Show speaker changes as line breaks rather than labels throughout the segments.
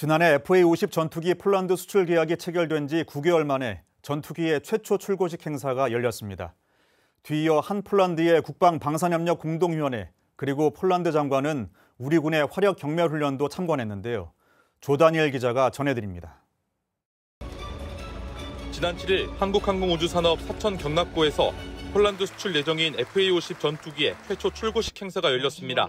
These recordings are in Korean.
지난해 FA-50 전투기 폴란드 수출 계약이 체결된 지 9개월 만에 전투기의 최초 출고식 행사가 열렸습니다. 뒤이어 한 폴란드의 국방방산협력 공동위원회 그리고 폴란드 장관은 우리 군의 화력 경멸 훈련도 참관했는데요. 조다니엘 기자가 전해드립니다.
지난 7일 한국항공우주산업 사천 경납고에서 폴란드 수출 예정인 FA-50 전투기의 최초 출고식 행사가 열렸습니다.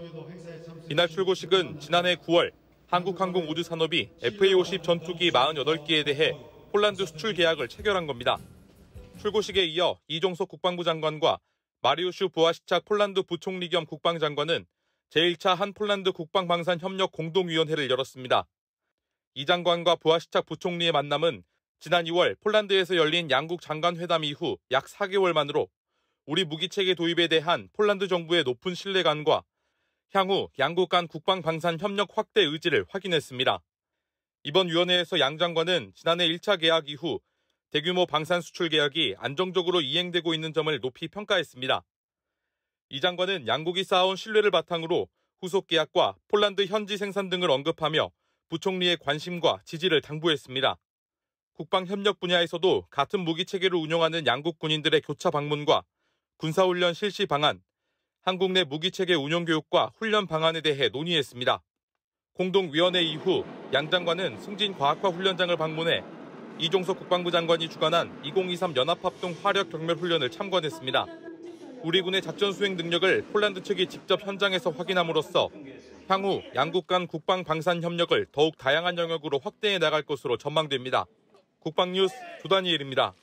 이날 출고식은 지난해 9월 한국항공 우주산업이 FA-50 전투기 48기에 대해 폴란드 수출 계약을 체결한 겁니다. 출고식에 이어 이종석 국방부 장관과 마리우슈 부하시착 폴란드 부총리 겸 국방장관은 제1차 한 폴란드 국방방산협력 공동위원회를 열었습니다. 이 장관과 부하시착 부총리의 만남은 지난 2월 폴란드에서 열린 양국 장관회담 이후 약 4개월 만으로 우리 무기체계 도입에 대한 폴란드 정부의 높은 신뢰감과 향후 양국 간 국방 방산 협력 확대 의지를 확인했습니다. 이번 위원회에서 양 장관은 지난해 1차 계약 이후 대규모 방산 수출 계약이 안정적으로 이행되고 있는 점을 높이 평가했습니다. 이 장관은 양국이 쌓아온 신뢰를 바탕으로 후속 계약과 폴란드 현지 생산 등을 언급하며 부총리의 관심과 지지를 당부했습니다. 국방 협력 분야에서도 같은 무기 체계를 운영하는 양국 군인들의 교차 방문과 군사훈련 실시 방안, 한국 내 무기체계 운영 교육과 훈련 방안에 대해 논의했습니다. 공동위원회 이후 양 장관은 승진 과학화 훈련장을 방문해 이종석 국방부 장관이 주관한 2023 연합합동 화력 경멸 훈련을 참관했습니다. 우리 군의 작전 수행 능력을 폴란드 측이 직접 현장에서 확인함으로써 향후 양국 간 국방 방산 협력을 더욱 다양한 영역으로 확대해 나갈 것으로 전망됩니다. 국방뉴스 조단니엘입니다